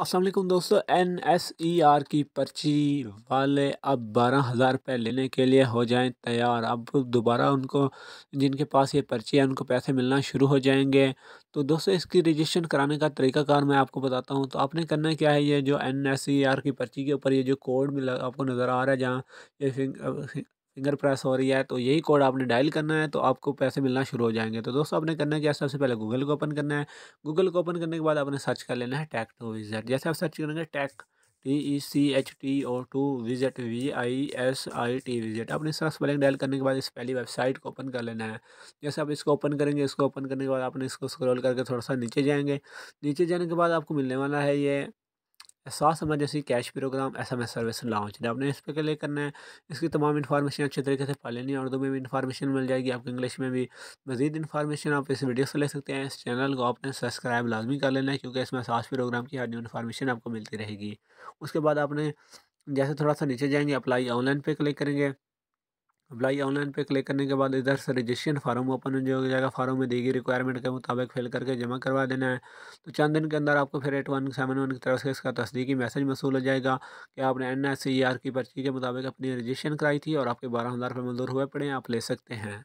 असलम दोस्तों N S E R की पर्ची वाले अब बारह हज़ार रुपये लेने के लिए हो जाएं तैयार अब दोबारा उनको जिनके पास ये पर्ची है उनको पैसे मिलना शुरू हो जाएंगे तो दोस्तों इसकी रजिस्ट्रेशन कराने का तरीका कार मैं आपको बताता हूँ तो आपने करना क्या है ये जो एन एस ई आर की पर्ची के ऊपर ये जो कोड मिला आपको नज़र आ रहा है जहाँ ये फिंगर प्रेस हो रही है तो यही कोड आपने डायल करना है तो आपको पैसे मिलना शुरू हो जाएंगे तो दोस्तों आपने करना क्या सबसे पहले गूगल को ओपन करना है गूगल को ओपन करने के बाद आपने सर्च कर लेना है टैक टू विजेट जैसे आप सर्च करेंगे tech T E C H T O to visit V I S I T visit आपने सर्च स्पेलिंग डायल करने के बाद इस पहली वेबसाइट को ओपन कर लेना है जैसे आप इसको ओपन करेंगे इसको ओपन करने के बाद आपने इसको स्क्रॉल करके थोड़ा सा नीचे जाएंगे नीचे जाने के बाद आपको मिलने वाला है ये Ehsaas emergency cash program S M S service launch आपने इस पर क्लिक करना है इसकी तमाम इन्फॉर्मेशन अच्छे तरीके से पा लेनी है उर्दू में भी इन्फॉर्मेशन मिल जाएगी आपको इंग्लिश में भी मजीद इन्फॉर्मेशन आप इस वीडियो से ले सकते हैं इस चैनल को आपने सब्सक्राइब लाजमी कर लेना है क्योंकि इसमें एहसास प्रोग्राम की हर न्यू इन्फॉर्मेशन आपको मिलती रहेगी उसके बाद आपने जैसे थोड़ा सा नीचे जाएंगे अप्लाई ऑनलाइन पर क्लिक करेंगे अप्लाई ऑनलाइन पे क्लिक करने के बाद इधर से रजिस्ट्रेशन फार्म ओपन हो जाएगा फार्म में दी गई रिक्वायरमेंट के मुताबिक फिल करके जमा करवा देना है तो चंद दिन के अंदर आपको फिर एट वन सेवन वन की तरफ से इसका तस्दीकी मैसेज मसूल हो जाएगा कि आपने एन एस सी आर की पर्ची के मुताबिक अपनी रजिस्ट्रेशन कराई थी और आपके बारह हज़ार रुपये मंजूर हुए पड़े हैं आप ले सकते हैं